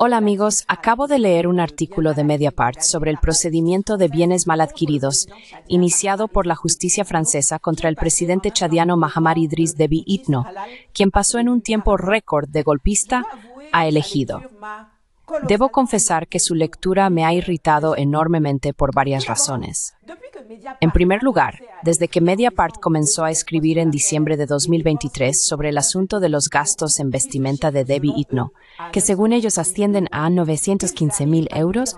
Hola amigos, acabo de leer un artículo de Mediapart sobre el procedimiento de bienes mal adquiridos, iniciado por la justicia francesa contra el presidente chadiano Mahamar Idris Deby Itno, quien pasó en un tiempo récord de golpista a elegido. Debo confesar que su lectura me ha irritado enormemente por varias razones. En primer lugar, desde que Mediapart comenzó a escribir en diciembre de 2023 sobre el asunto de los gastos en vestimenta de Debbie Itno, que según ellos ascienden a 915 mil euros,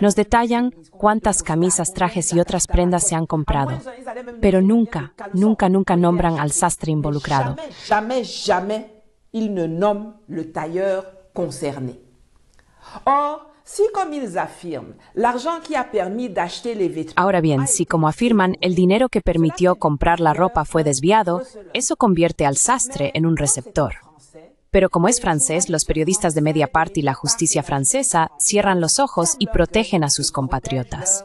nos detallan cuántas camisas, trajes y otras prendas se han comprado. Pero nunca, nunca, nunca nombran al sastre involucrado. Jamais, Ahora bien, si como afirman, el dinero que permitió comprar la ropa fue desviado, eso convierte al sastre en un receptor. Pero como es francés, los periodistas de media parte y la justicia francesa cierran los ojos y protegen a sus compatriotas.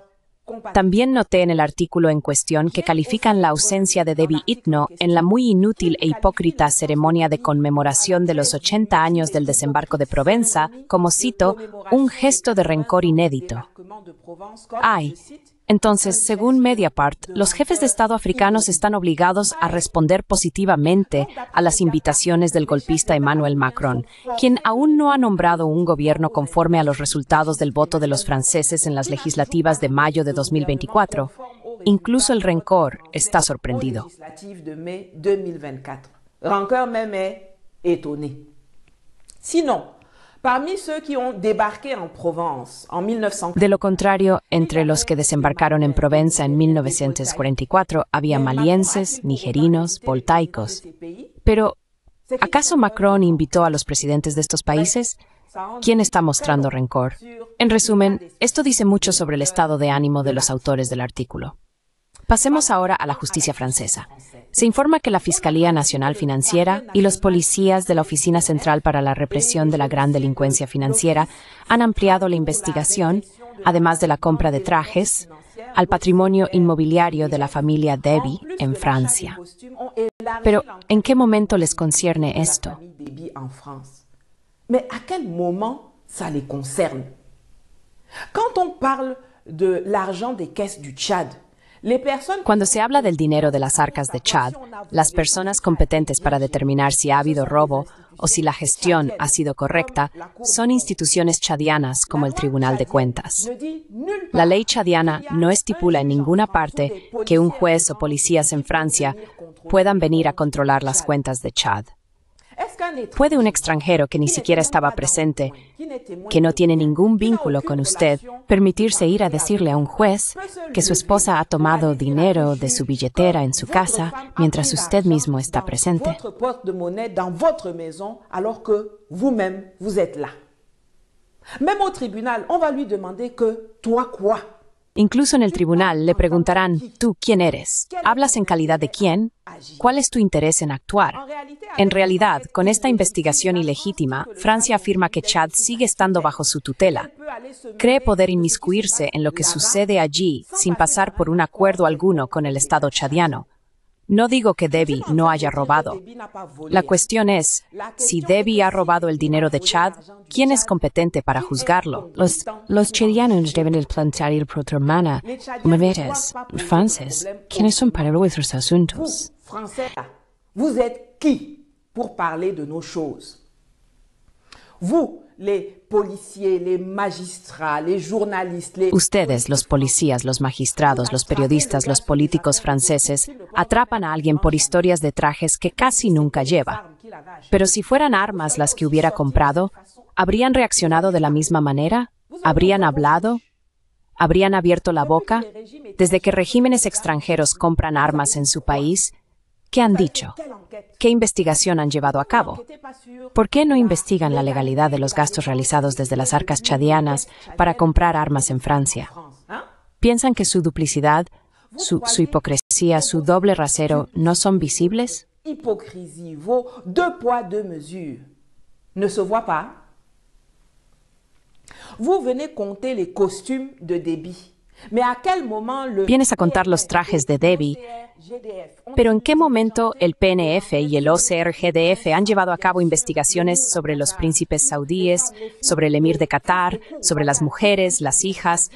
También noté en el artículo en cuestión que califican la ausencia de Debbie Itno en la muy inútil e hipócrita ceremonia de conmemoración de los 80 años del desembarco de Provenza como, cito, un gesto de rencor inédito. Ay, entonces, según Mediapart, los jefes de Estado africanos están obligados a responder positivamente a las invitaciones del golpista Emmanuel Macron, quien aún no ha nombrado un gobierno conforme a los resultados del voto de los franceses en las legislativas de mayo de 2024. Incluso el rencor está sorprendido. Rencor de lo contrario, entre los que desembarcaron en Provenza en 1944 había malienses, nigerinos, voltaicos. Pero, ¿acaso Macron invitó a los presidentes de estos países? ¿Quién está mostrando rencor? En resumen, esto dice mucho sobre el estado de ánimo de los autores del artículo. Pasemos ahora a la justicia francesa se informa que la Fiscalía Nacional Financiera y los policías de la Oficina Central para la Represión de la Gran Delincuencia Financiera han ampliado la investigación, además de la compra de trajes, al patrimonio inmobiliario de la familia Debbie en Francia. Pero, ¿en qué momento les concierne esto? de l'argent des caisses du Tchad, cuando se habla del dinero de las arcas de Chad, las personas competentes para determinar si ha habido robo o si la gestión ha sido correcta son instituciones chadianas como el Tribunal de Cuentas. La ley chadiana no estipula en ninguna parte que un juez o policías en Francia puedan venir a controlar las cuentas de Chad. Puede un extranjero que ni siquiera estaba presente, que no tiene ningún vínculo con usted, permitirse ir a decirle a un juez que su esposa ha tomado dinero de su billetera en su casa mientras usted mismo está presente. Même au tribunal, on va lui demander que toi quoi Incluso en el tribunal le preguntarán, ¿tú quién eres? ¿Hablas en calidad de quién? ¿Cuál es tu interés en actuar? En realidad, con esta investigación ilegítima, Francia afirma que Chad sigue estando bajo su tutela. Cree poder inmiscuirse en lo que sucede allí sin pasar por un acuerdo alguno con el Estado chadiano. No digo que Debbie no haya robado. La cuestión es, si Debbie ha robado el dinero de Chad, ¿quién es competente para juzgarlo? Los, los chadianos deben plantear el problema. Mujeres, franceses, ¿quiénes son para nuestros asuntos? para hablar de nuestras cosas? Ustedes, los policías, los magistrados, los periodistas, los políticos franceses, atrapan a alguien por historias de trajes que casi nunca lleva. Pero si fueran armas las que hubiera comprado, ¿habrían reaccionado de la misma manera? ¿Habrían hablado? ¿Habrían abierto la boca? Desde que regímenes extranjeros compran armas en su país, ¿Qué han dicho? ¿Qué investigación han llevado a cabo? ¿Por qué no investigan la legalidad de los gastos realizados desde las arcas chadianas para comprar armas en Francia? ¿Piensan que su duplicidad, su, hipocresía, su doble rasero no son visibles? deux poids, deux se pas? Vous venez compter les costumes de débit. Vienes a contar los trajes de Debbie, pero ¿en qué momento el PNF y el ocr han llevado a cabo investigaciones sobre los príncipes saudíes, sobre el emir de Qatar, sobre las mujeres, las hijas,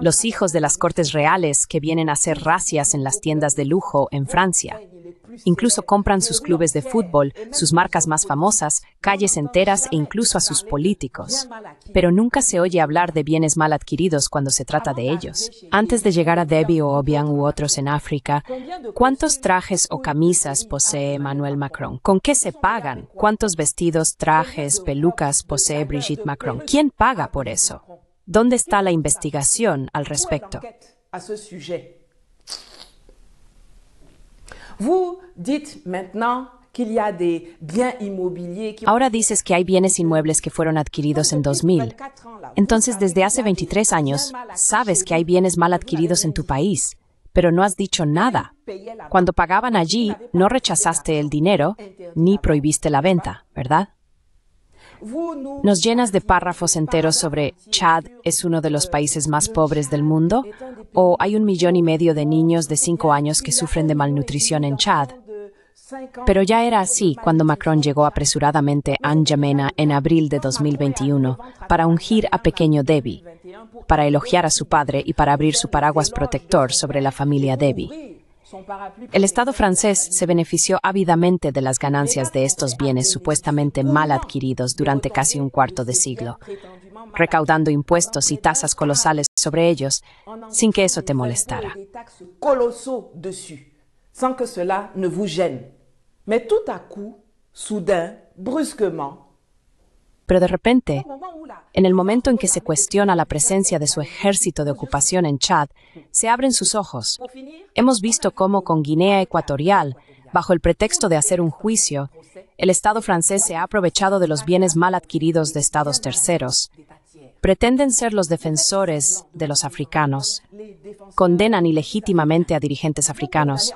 los hijos de las cortes reales que vienen a hacer racias en las tiendas de lujo en Francia? Incluso compran sus clubes de fútbol, sus marcas más famosas, calles enteras e incluso a sus políticos. Pero nunca se oye hablar de bienes mal adquiridos cuando se trata de ellos. Antes de llegar a Debbie o Obiang u otros en África, ¿cuántos trajes o camisas posee Emmanuel Macron? ¿Con qué se pagan? ¿Cuántos vestidos, trajes, pelucas posee Brigitte Macron? ¿Quién paga por eso? ¿Dónde está la investigación al respecto? Ahora dices que hay bienes inmuebles que fueron adquiridos en 2000. Entonces, desde hace 23 años, sabes que hay bienes mal adquiridos en tu país, pero no has dicho nada. Cuando pagaban allí, no rechazaste el dinero ni prohibiste la venta, ¿verdad? Nos llenas de párrafos enteros sobre Chad es uno de los países más pobres del mundo o hay un millón y medio de niños de cinco años que sufren de malnutrición en Chad. Pero ya era así cuando Macron llegó apresuradamente a N'Djamena en abril de 2021 para ungir a pequeño Debbie, para elogiar a su padre y para abrir su paraguas protector sobre la familia Debbie. El Estado francés se benefició ávidamente de las ganancias de estos bienes supuestamente mal adquiridos durante casi un cuarto de siglo, recaudando impuestos y tasas colosales sobre ellos sin que eso te molestara. sans que cela ne vous gêne. tout à coup, soudain, brusquement, pero de repente, en el momento en que se cuestiona la presencia de su ejército de ocupación en Chad, se abren sus ojos. Hemos visto cómo con Guinea Ecuatorial, bajo el pretexto de hacer un juicio, el Estado francés se ha aprovechado de los bienes mal adquiridos de Estados terceros. Pretenden ser los defensores de los africanos. Condenan ilegítimamente a dirigentes africanos.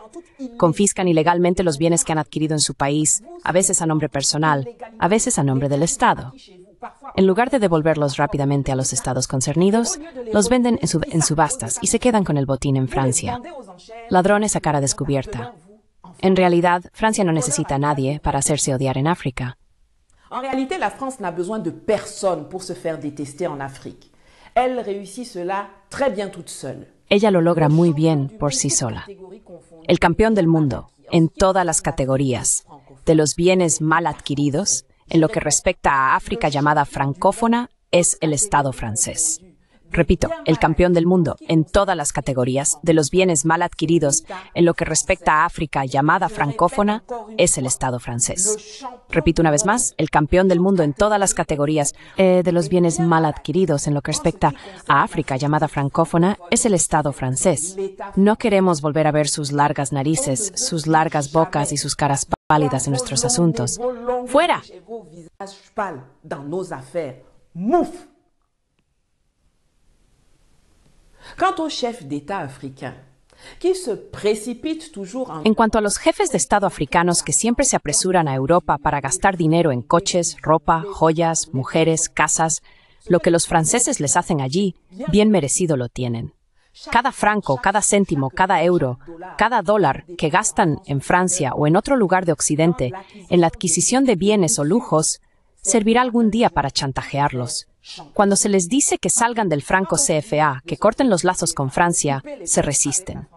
Confiscan ilegalmente los bienes que han adquirido en su país, a veces a nombre personal, a veces a nombre del Estado. En lugar de devolverlos rápidamente a los estados concernidos, los venden en, subastas y se quedan con el botín en Francia. Ladrones a cara descubierta. En realidad, Francia no necesita a nadie para hacerse odiar en África. En realidad, la France n'a besoin de personne pour se faire détester en Afrique. Elle réussit cela très bien toute seule. Ella lo logra muy bien por sí sola. El campeón del mundo, en todas las categorías, de los bienes mal adquiridos, en lo que respecta a África llamada francófona, es el Estado francés repito, el campeón del mundo en todas las categorías de los bienes mal adquiridos en lo que respecta a África llamada francófona es el Estado francés. Repito una vez más, el campeón del mundo en todas las categorías eh, de los bienes mal adquiridos en lo que respecta a África llamada francófona es el Estado francés. No queremos volver a ver sus largas narices, sus largas bocas y sus caras pálidas en nuestros asuntos. ¡Fuera! en cuanto a los jefes de Estado africanos que siempre se apresuran a Europa para gastar dinero en coches, ropa, joyas, mujeres, casas, lo que los franceses les hacen allí, bien merecido lo tienen. Cada franco, cada céntimo, cada euro, cada dólar que gastan en Francia o en otro lugar de Occidente en la adquisición de bienes o lujos, servirá algún día para chantajearlos cuando se les dice que salgan del franco CFA, que corten los lazos con Francia, se resisten.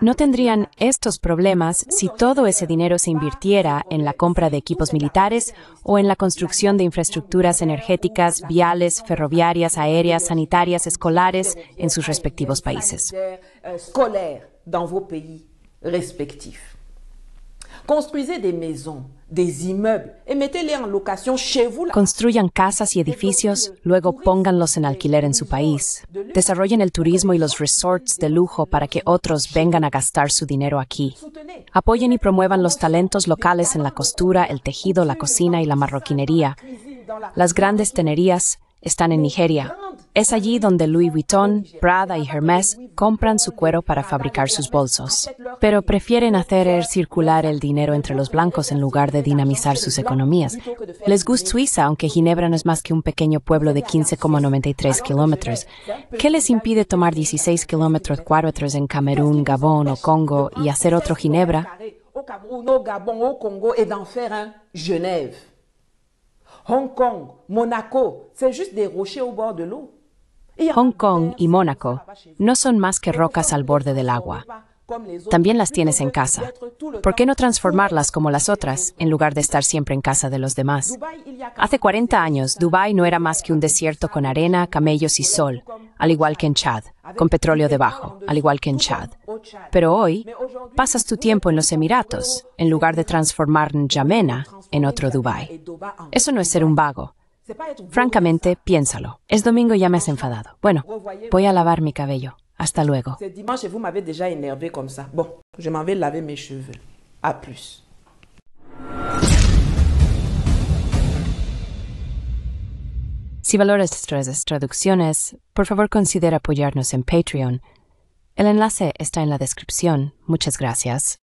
No tendrían estos problemas si todo ese dinero se invirtiera en la compra de equipos militares o en la construcción de infraestructuras energéticas, viales, ferroviarias, aéreas, sanitarias, escolares en sus respectivos países. Euh, en Construyan casas y edificios, luego pónganlos en alquiler en su país. Desarrollen el turismo y los resorts de lujo para que otros vengan a gastar su dinero aquí. Apoyen y promuevan los talentos locales en la costura, el tejido, la cocina y la marroquinería. Las grandes tenerías están en Nigeria. Es allí donde Louis Vuitton, Prada y Hermès compran su cuero para fabricar sus bolsos, pero prefieren hacer er circular el dinero entre los blancos en lugar de dinamizar sus economías. Les gusta Suiza, aunque Ginebra no es más que un pequeño pueblo de 15,93 kilómetros. ¿Qué les impide tomar 16 kilómetros cuadrados en Camerún, Gabón o Congo y hacer otro Ginebra? Hong Kong, Monaco, c'est juste des rochers au bord de l'eau. Hong Kong y Mónaco no son más que rocas al borde del agua. También las tienes en casa. ¿Por qué no transformarlas como las otras en lugar de estar siempre en casa de los demás? Hace 40 años, Dubái no era más que un desierto con arena, camellos y sol, al igual que en Chad, con petróleo debajo, al igual que en Chad. Pero hoy pasas tu tiempo en los Emiratos en lugar de transformar N'Djamena en otro Dubái. Eso no es ser un vago. Francamente, piénsalo. Es domingo y ya me has enfadado. Bueno, voy a lavar mi cabello. Hasta luego. Si valoras nuestras traducciones, por favor considera apoyarnos en Patreon. El enlace está en la descripción. Muchas gracias.